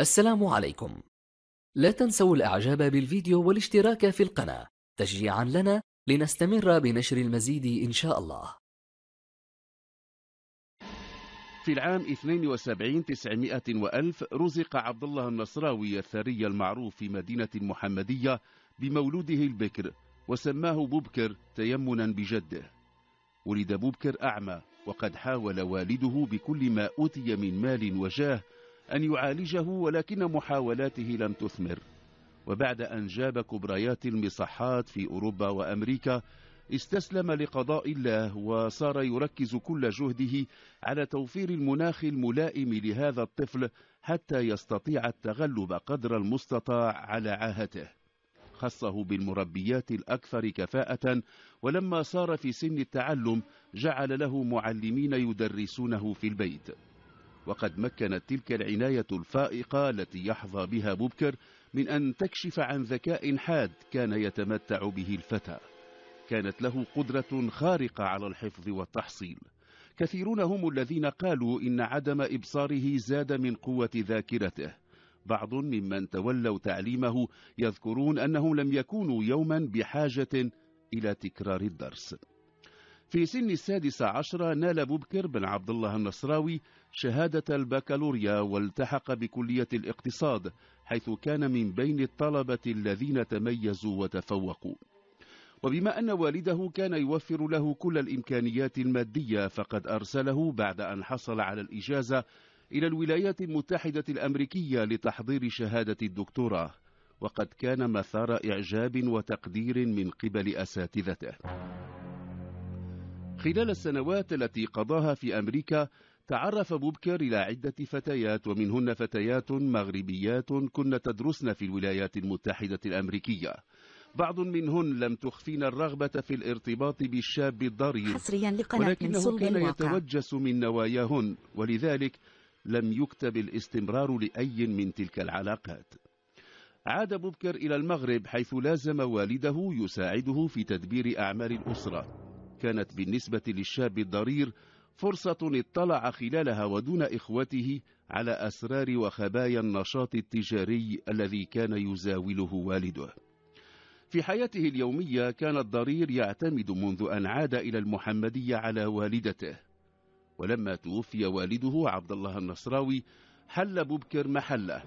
السلام عليكم لا تنسوا الاعجاب بالفيديو والاشتراك في القناة تشجيعا لنا لنستمر بنشر المزيد إن شاء الله في العام 72 900 وألف رزق عبد الله النصراوي الثري المعروف في مدينة محمدية بمولوده البكر وسماه بوبكر تيمنا بجده ولد بوبكر أعمى وقد حاول والده بكل ما أوتي من مال وجاه أن يعالجه ولكن محاولاته لم تثمر وبعد أن جاب كبريات المصحات في أوروبا وأمريكا استسلم لقضاء الله وصار يركز كل جهده على توفير المناخ الملائم لهذا الطفل حتى يستطيع التغلب قدر المستطاع على عاهته خصه بالمربيات الأكثر كفاءة ولما صار في سن التعلم جعل له معلمين يدرسونه في البيت وقد مكنت تلك العناية الفائقة التي يحظى بها مبكر من أن تكشف عن ذكاء حاد كان يتمتع به الفتى كانت له قدرة خارقة على الحفظ والتحصيل كثيرون هم الذين قالوا إن عدم إبصاره زاد من قوة ذاكرته بعض ممن تولوا تعليمه يذكرون أنهم لم يكونوا يوما بحاجة إلى تكرار الدرس في سن السادسة عشرة نال بوبكر بن عبد الله النصراوي شهادة البكالوريا والتحق بكلية الاقتصاد حيث كان من بين الطلبة الذين تميزوا وتفوقوا وبما أن والده كان يوفر له كل الإمكانيات المادية فقد أرسله بعد أن حصل على الإجازة إلى الولايات المتحدة الأمريكية لتحضير شهادة الدكتوراه وقد كان مثار إعجاب وتقدير من قبل أساتذته خلال السنوات التي قضاها في أمريكا تعرف بوبكر إلى عدة فتيات ومنهن فتيات مغربيات كن تدرسن في الولايات المتحدة الأمريكية بعض منهن لم تخفين الرغبة في الارتباط بالشاب الضرير حصريا لقناة ولكنه من صلب كان يتوجس من نواياهن ولذلك لم يكتب الاستمرار لأي من تلك العلاقات عاد بوبكر إلى المغرب حيث لازم والده يساعده في تدبير أعمال الأسرة كانت بالنسبة للشاب الضرير فرصة اطلع خلالها ودون إخوته على أسرار وخبايا النشاط التجاري الذي كان يزاوله والده في حياته اليومية كان الضرير يعتمد منذ أن عاد إلى المحمدية على والدته ولما توفي والده عبد الله النصراوي حل ببكر محله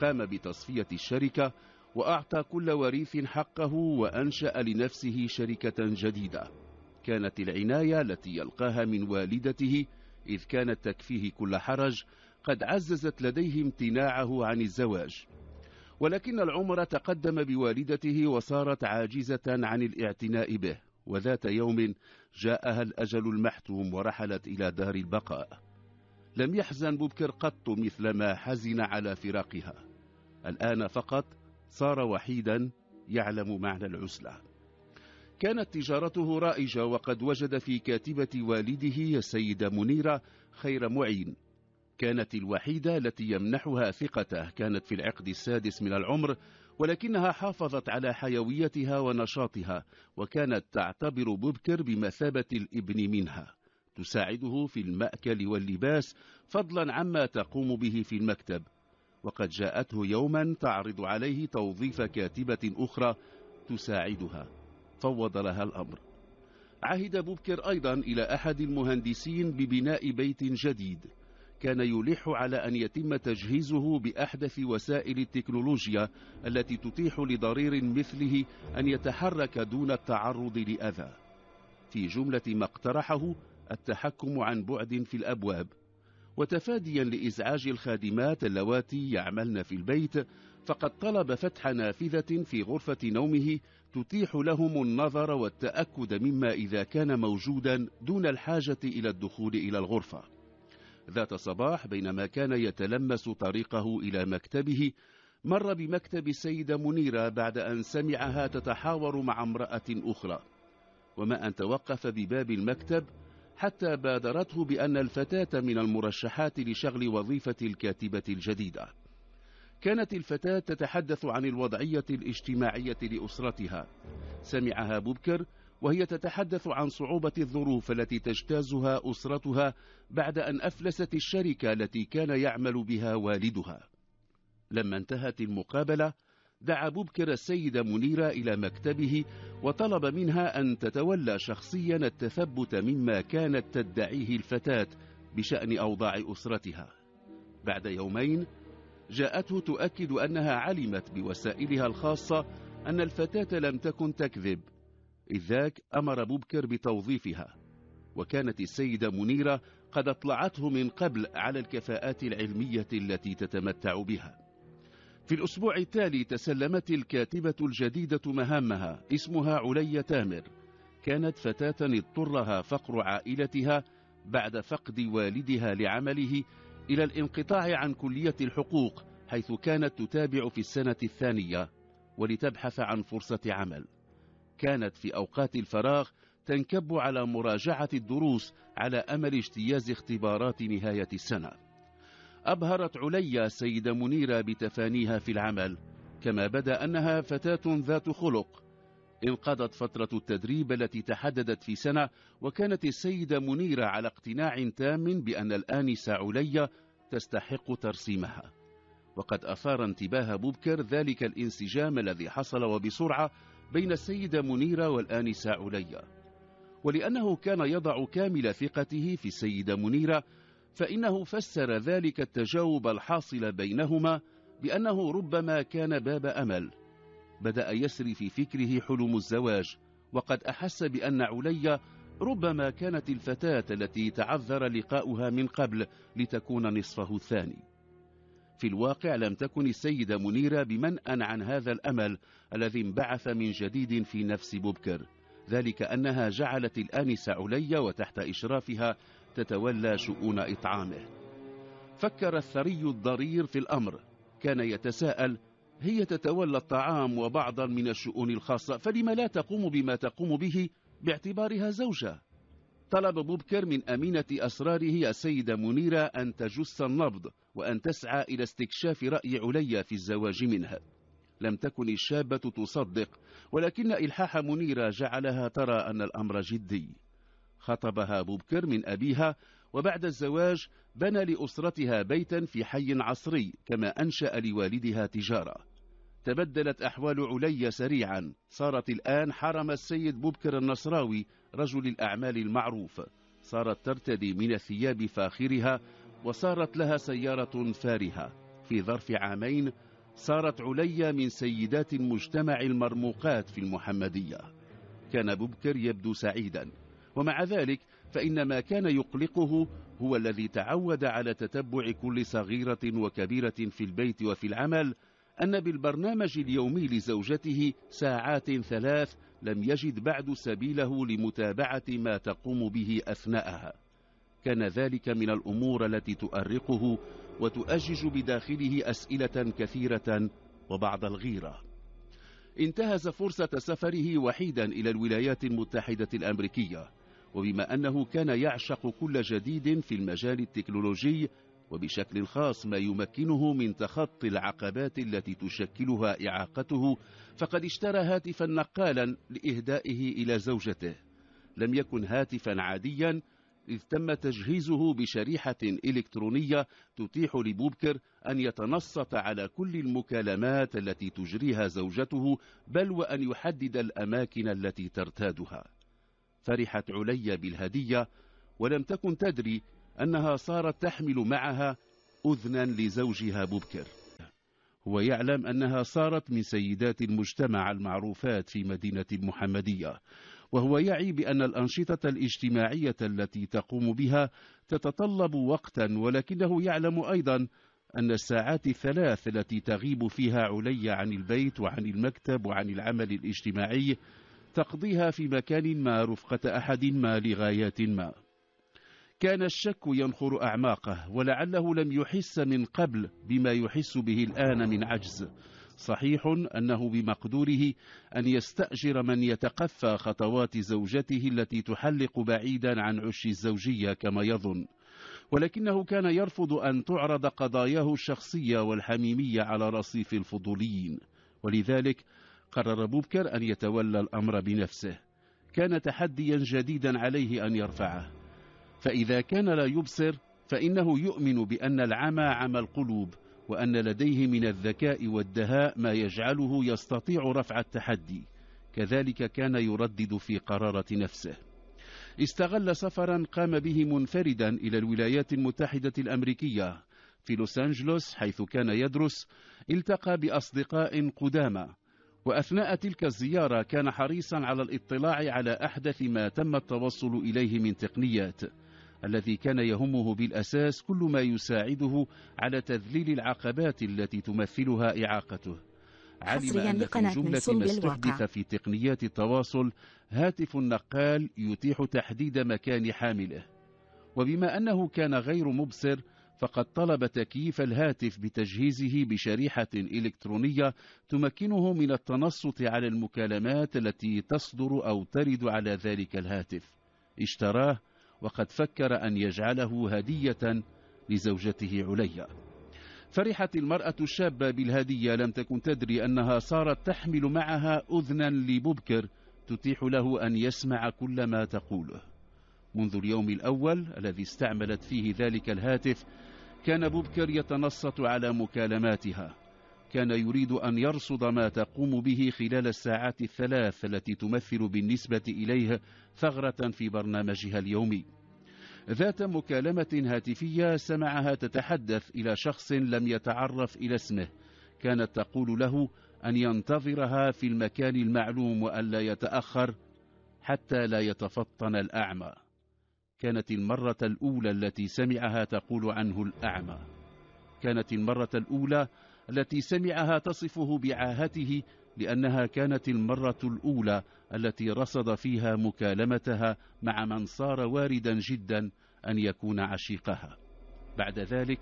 قام بتصفية الشركة وأعطى كل وريث حقه وأنشأ لنفسه شركة جديدة كانت العناية التي يلقاها من والدته إذ كانت تكفيه كل حرج قد عززت لديه امتناعه عن الزواج ولكن العمر تقدم بوالدته وصارت عاجزة عن الاعتناء به وذات يوم جاءها الأجل المحتوم ورحلت إلى دار البقاء لم يحزن مبكر قط مثلما حزن على فراقها الآن فقط صار وحيدا يعلم معنى العزلة كانت تجارته رائجة وقد وجد في كاتبة والده السيدة منيرة خير معين كانت الوحيدة التي يمنحها ثقته كانت في العقد السادس من العمر ولكنها حافظت على حيويتها ونشاطها وكانت تعتبر ببكر بمثابة الابن منها تساعده في المأكل واللباس فضلا عما تقوم به في المكتب وقد جاءته يوما تعرض عليه توظيف كاتبة أخرى تساعدها فوض لها الأمر عهد بوبكر أيضا إلى أحد المهندسين ببناء بيت جديد كان يلح على أن يتم تجهيزه بأحدث وسائل التكنولوجيا التي تتيح لضرير مثله أن يتحرك دون التعرض لأذى في جملة ما اقترحه التحكم عن بعد في الأبواب وتفاديا لإزعاج الخادمات اللواتي يعملن في البيت فقد طلب فتح نافذة في غرفة نومه تتيح لهم النظر والتأكد مما إذا كان موجودا دون الحاجة إلى الدخول إلى الغرفة ذات صباح بينما كان يتلمس طريقه إلى مكتبه مر بمكتب السيدة منيرة بعد أن سمعها تتحاور مع امرأة أخرى وما أن توقف بباب المكتب حتى بادرته بأن الفتاة من المرشحات لشغل وظيفة الكاتبة الجديدة كانت الفتاة تتحدث عن الوضعية الاجتماعية لأسرتها سمعها بوبكر وهي تتحدث عن صعوبة الظروف التي تجتازها أسرتها بعد أن أفلست الشركة التي كان يعمل بها والدها لما انتهت المقابلة دعا بوبكر السيدة منيرة إلى مكتبه وطلب منها أن تتولى شخصيا التثبت مما كانت تدعيه الفتاة بشأن أوضاع أسرتها بعد يومين جاءته تؤكد أنها علمت بوسائلها الخاصة أن الفتاة لم تكن تكذب إذ ذاك أمر مبكر بتوظيفها وكانت السيدة منيرة قد اطلعته من قبل على الكفاءات العلمية التي تتمتع بها في الأسبوع التالي تسلمت الكاتبة الجديدة مهامها اسمها عليا تامر كانت فتاة اضطرها فقر عائلتها بعد فقد والدها لعمله إلى الانقطاع عن كلية الحقوق حيث كانت تتابع في السنة الثانية ولتبحث عن فرصة عمل كانت في أوقات الفراغ تنكب على مراجعة الدروس على أمل اجتياز اختبارات نهاية السنة أبهرت عليا سيدة منيرة بتفانيها في العمل كما بدا أنها فتاة ذات خلق انقضت فترة التدريب التي تحددت في سنة وكانت السيدة منيرة على اقتناع تام بأن الآنسة عليا تستحق ترسيمها وقد أثار انتباه بوبكر ذلك الانسجام الذي حصل وبسرعة بين السيدة منيرة والآنسة عليا ولأنه كان يضع كامل ثقته في السيدة منيرة فإنه فسر ذلك التجاوب الحاصل بينهما بأنه ربما كان باب أمل بدأ يسري في فكره حلم الزواج وقد أحس بأن عليا ربما كانت الفتاة التي تعذر لقاؤها من قبل لتكون نصفه الثاني في الواقع لم تكن السيدة منيرة بمنأ عن هذا الأمل الذي انبعث من جديد في نفس ببكر ذلك أنها جعلت الآنسة عليا وتحت إشرافها تتولى شؤون إطعامه فكر الثري الضرير في الأمر كان يتساءل هي تتولى الطعام وبعضا من الشؤون الخاصة فلما لا تقوم بما تقوم به باعتبارها زوجة طلب مبكر من أمينة أسراره السيدة منيرة أن تجس النبض وأن تسعى إلى استكشاف رأي عليا في الزواج منها لم تكن الشابة تصدق ولكن إلحاح منيرة جعلها ترى أن الأمر جدي خطبها مبكر من أبيها وبعد الزواج بنى لأسرتها بيتا في حي عصري كما أنشأ لوالدها تجارة تبدلت أحوال علي سريعا صارت الآن حرم السيد ببكر النصراوي رجل الأعمال المعروف صارت ترتدي من الثياب فاخرها وصارت لها سيارة فارهة في ظرف عامين صارت عليا من سيدات المجتمع المرموقات في المحمدية كان ببكر يبدو سعيدا ومع ذلك فإن ما كان يقلقه هو الذي تعود على تتبع كل صغيرة وكبيرة في البيت وفي العمل أن بالبرنامج اليومي لزوجته ساعات ثلاث لم يجد بعد سبيله لمتابعة ما تقوم به أثناءها كان ذلك من الأمور التي تؤرقه وتؤجج بداخله أسئلة كثيرة وبعض الغيرة انتهز فرصة سفره وحيدا إلى الولايات المتحدة الأمريكية وبما أنه كان يعشق كل جديد في المجال التكنولوجي وبشكل خاص ما يمكنه من تخطي العقبات التي تشكلها إعاقته فقد اشترى هاتفا نقالا لإهدائه إلى زوجته لم يكن هاتفا عاديا إذ تم تجهيزه بشريحة إلكترونية تتيح لبوبكر أن يتنصت على كل المكالمات التي تجريها زوجته بل وأن يحدد الأماكن التي ترتادها فرحت علي بالهدية ولم تكن تدري أنها صارت تحمل معها أذنا لزوجها مبكر هو يعلم أنها صارت من سيدات المجتمع المعروفات في مدينة المحمدية وهو يعي بأن الأنشطة الاجتماعية التي تقوم بها تتطلب وقتا ولكنه يعلم أيضا أن الساعات الثلاث التي تغيب فيها علي عن البيت وعن المكتب وعن العمل الاجتماعي تقضيها في مكان ما رفقة أحد ما لغايات ما كان الشك ينخر أعماقه ولعله لم يحس من قبل بما يحس به الآن من عجز صحيح أنه بمقدوره أن يستأجر من يتقفى خطوات زوجته التي تحلق بعيدا عن عش الزوجية كما يظن ولكنه كان يرفض أن تعرض قضاياه الشخصية والحميمية على رصيف الفضوليين ولذلك قرر بوبكر أن يتولى الأمر بنفسه كان تحديا جديدا عليه أن يرفعه فإذا كان لا يبصر فإنه يؤمن بأن العمى عمى القلوب وأن لديه من الذكاء والدهاء ما يجعله يستطيع رفع التحدي كذلك كان يردد في قرارة نفسه استغل سفرا قام به منفردا إلى الولايات المتحدة الأمريكية في لوس أنجلوس حيث كان يدرس التقى بأصدقاء قدامى وأثناء تلك الزيارة كان حريصا على الاطلاع على أحدث ما تم التوصل إليه من تقنيات الذي كان يهمه بالأساس كل ما يساعده على تذليل العقبات التي تمثلها إعاقته علم أن في جملة ما استحدث في تقنيات التواصل هاتف النقال يتيح تحديد مكان حامله وبما أنه كان غير مبصر فقد طلب تكييف الهاتف بتجهيزه بشريحة إلكترونية تمكنه من التنصت على المكالمات التي تصدر أو ترد على ذلك الهاتف اشتراه وقد فكر أن يجعله هدية لزوجته عليا فرحت المرأة الشابة بالهدية لم تكن تدري أنها صارت تحمل معها أذنا لببكر تتيح له أن يسمع كل ما تقوله منذ اليوم الأول الذي استعملت فيه ذلك الهاتف كان ببكر يتنصت على مكالماتها كان يريد أن يرصد ما تقوم به خلال الساعات الثلاث التي تمثل بالنسبة إليه ثغرة في برنامجها اليومي ذات مكالمة هاتفية سمعها تتحدث إلى شخص لم يتعرف إلى اسمه كانت تقول له أن ينتظرها في المكان المعلوم وأن لا يتأخر حتى لا يتفطن الأعمى كانت المرة الأولى التي سمعها تقول عنه الأعمى كانت المرة الأولى التي سمعها تصفه بعاهته لأنها كانت المرة الأولى التي رصد فيها مكالمتها مع من صار واردا جدا أن يكون عشيقها بعد ذلك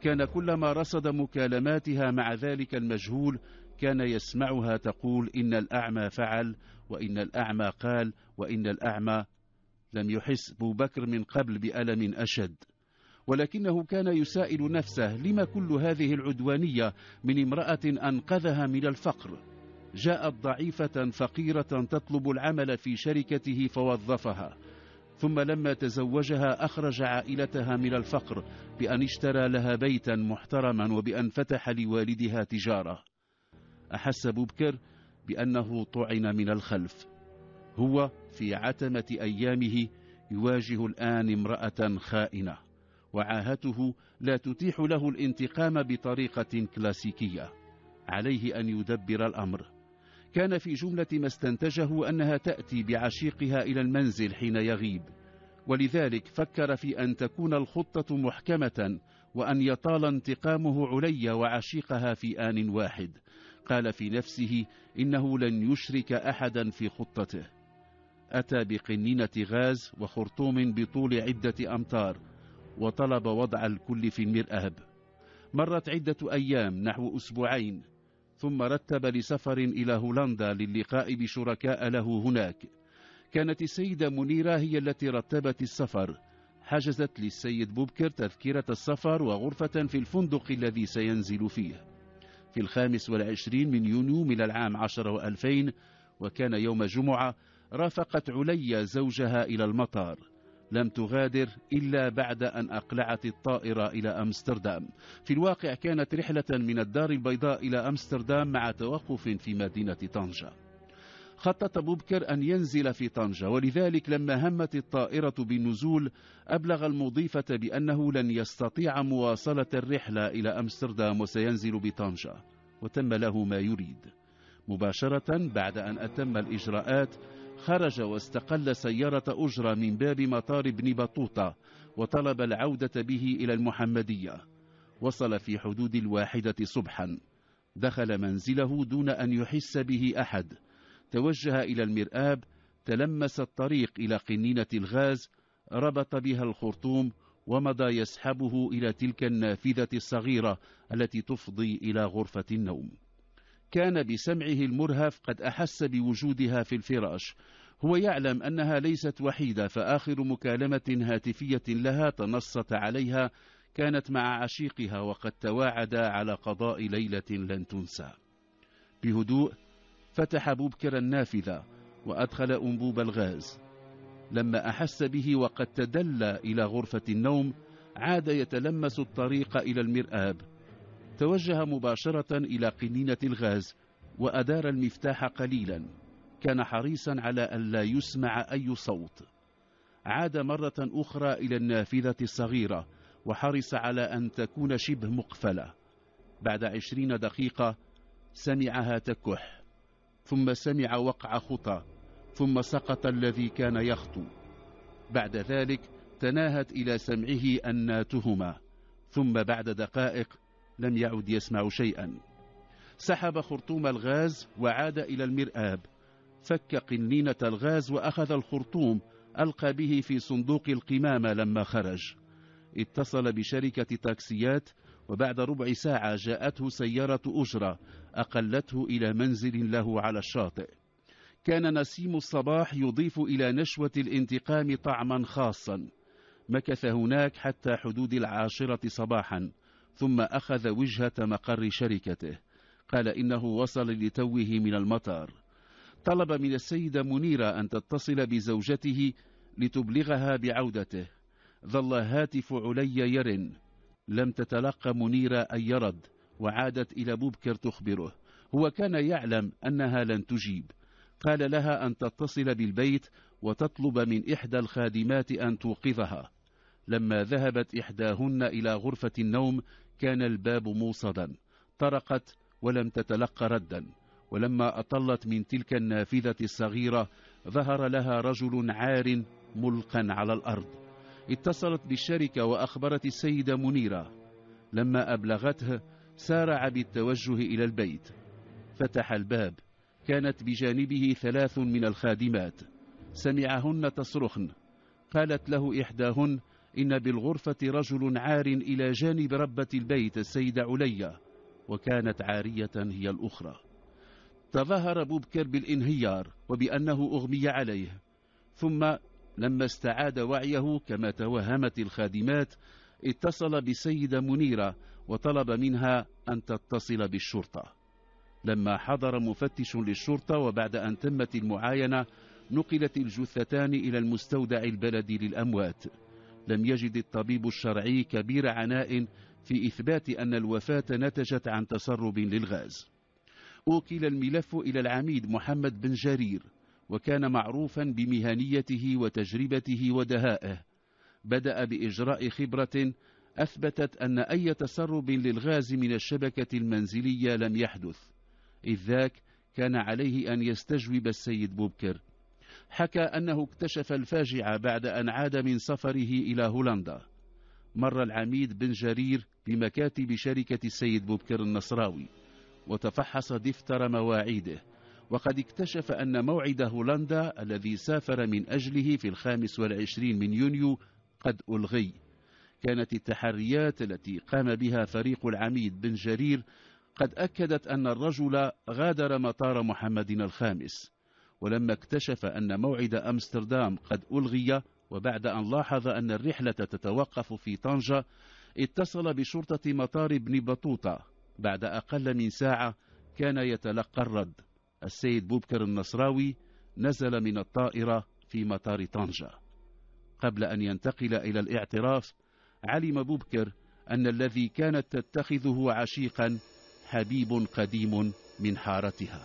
كان كلما رصد مكالماتها مع ذلك المجهول كان يسمعها تقول إن الأعمى فعل وإن الأعمى قال وإن الأعمى لم يحس بكر من قبل بألم أشد ولكنه كان يسائل نفسه لما كل هذه العدوانية من امرأة أنقذها من الفقر جاءت ضعيفة فقيرة تطلب العمل في شركته فوظفها ثم لما تزوجها أخرج عائلتها من الفقر بأن اشترى لها بيتا محترما وبأن فتح لوالدها تجارة أحس بوبكر بأنه طعن من الخلف هو في عتمة أيامه يواجه الآن امرأة خائنة وعاهته لا تتيح له الانتقام بطريقة كلاسيكية عليه أن يدبر الأمر كان في جملة ما استنتجه أنها تأتي بعشيقها إلى المنزل حين يغيب ولذلك فكر في أن تكون الخطة محكمة وأن يطال انتقامه علي وعشيقها في آن واحد قال في نفسه إنه لن يشرك أحدا في خطته أتى بقنينة غاز وخرطوم بطول عدة أمتار وطلب وضع الكل في المرآب مرت عدة أيام نحو أسبوعين ثم رتب لسفر إلى هولندا للقاء بشركاء له هناك كانت السيدة منيرة هي التي رتبت السفر حجزت للسيد بوبكر تذكرة السفر وغرفة في الفندق الذي سينزل فيه في الخامس والعشرين من يونيو من العام عشر وألفين وكان يوم جمعة رافقت عليا زوجها إلى المطار لم تغادر إلا بعد أن أقلعت الطائرة إلى أمستردام في الواقع كانت رحلة من الدار البيضاء إلى أمستردام مع توقف في مدينة طنجة خطط بوبكر أن ينزل في طنجة ولذلك لما همت الطائرة بالنزول أبلغ المضيفة بأنه لن يستطيع مواصلة الرحلة إلى أمستردام وسينزل بطنجة وتم له ما يريد مباشرة بعد أن أتم الإجراءات خرج واستقل سيارة أجرة من باب مطار ابن بطوطة وطلب العودة به إلى المحمدية وصل في حدود الواحدة صبحا دخل منزله دون أن يحس به أحد توجه إلى المرآب تلمس الطريق إلى قنينة الغاز ربط بها الخرطوم ومضى يسحبه إلى تلك النافذة الصغيرة التي تفضي إلى غرفة النوم كان بسمعه المرهف قد أحس بوجودها في الفراش هو يعلم أنها ليست وحيدة فآخر مكالمة هاتفية لها تنصت عليها كانت مع عشيقها وقد تواعدا على قضاء ليلة لن تنسى بهدوء فتح بوبكر النافذة وأدخل أنبوب الغاز لما أحس به وقد تدلى إلى غرفة النوم عاد يتلمس الطريق إلى المرآب توجه مباشرة إلى قنينة الغاز وأدار المفتاح قليلا كان حريصا على أن لا يسمع أي صوت عاد مرة أخرى إلى النافذة الصغيرة وحرص على أن تكون شبه مقفلة بعد عشرين دقيقة سمعها تكح ثم سمع وقع خطى ثم سقط الذي كان يخطو بعد ذلك تناهت إلى سمعه أناتهما ثم بعد دقائق لم يعد يسمع شيئا سحب خرطوم الغاز وعاد إلى المرآب فك قنينة الغاز وأخذ الخرطوم ألقى به في صندوق القمامة لما خرج اتصل بشركة تاكسيات وبعد ربع ساعة جاءته سيارة أجرة أقلته إلى منزل له على الشاطئ كان نسيم الصباح يضيف إلى نشوة الانتقام طعما خاصا مكث هناك حتى حدود العاشرة صباحا ثم أخذ وجهة مقر شركته قال إنه وصل لتوه من المطار طلب من السيدة منيرة أن تتصل بزوجته لتبلغها بعودته ظل هاتف علي يرن لم تتلقى منيرة أي رد وعادت إلى مبكر تخبره هو كان يعلم أنها لن تجيب قال لها أن تتصل بالبيت وتطلب من إحدى الخادمات أن توقظها لما ذهبت إحداهن إلى غرفة النوم كان الباب موصدا طرقت ولم تتلقى ردا ولما أطلت من تلك النافذة الصغيرة ظهر لها رجل عار ملقا على الأرض اتصلت بالشركة وأخبرت السيدة منيرة لما أبلغته سارع بالتوجه إلى البيت فتح الباب كانت بجانبه ثلاث من الخادمات سمعهن تصرخن قالت له إحداهن إن بالغرفة رجل عار إلى جانب ربة البيت السيدة عليا وكانت عارية هي الأخرى تظاهر بوبكر بالانهيار وبأنه أغمي عليه ثم لما استعاد وعيه كما توهمت الخادمات اتصل بسيدة منيرة وطلب منها أن تتصل بالشرطة لما حضر مفتش للشرطة وبعد أن تمت المعاينة نقلت الجثتان إلى المستودع البلدي للأموات لم يجد الطبيب الشرعي كبير عناء في إثبات أن الوفاة نتجت عن تسرب للغاز أوكل الملف إلى العميد محمد بن جرير وكان معروفا بمهنيته وتجربته ودهائه بدأ بإجراء خبرة أثبتت أن أي تسرب للغاز من الشبكة المنزلية لم يحدث إذ ذاك كان عليه أن يستجوب السيد بوبكر حكى أنه اكتشف الفاجعة بعد أن عاد من سفره إلى هولندا مر العميد بن جرير بمكاتب شركة السيد بوبكر النصراوي وتفحص دفتر مواعيده وقد اكتشف أن موعد هولندا الذي سافر من أجله في الخامس والعشرين من يونيو قد ألغي كانت التحريات التي قام بها فريق العميد بن جرير قد أكدت أن الرجل غادر مطار محمد الخامس ولما اكتشف أن موعد أمستردام قد ألغي وبعد أن لاحظ أن الرحلة تتوقف في طنجة اتصل بشرطة مطار ابن بطوطة بعد أقل من ساعة كان يتلقى الرد السيد بوبكر النصراوي نزل من الطائرة في مطار طنجة قبل أن ينتقل إلى الاعتراف علم بوبكر أن الذي كانت تتخذه عشيقا حبيب قديم من حارتها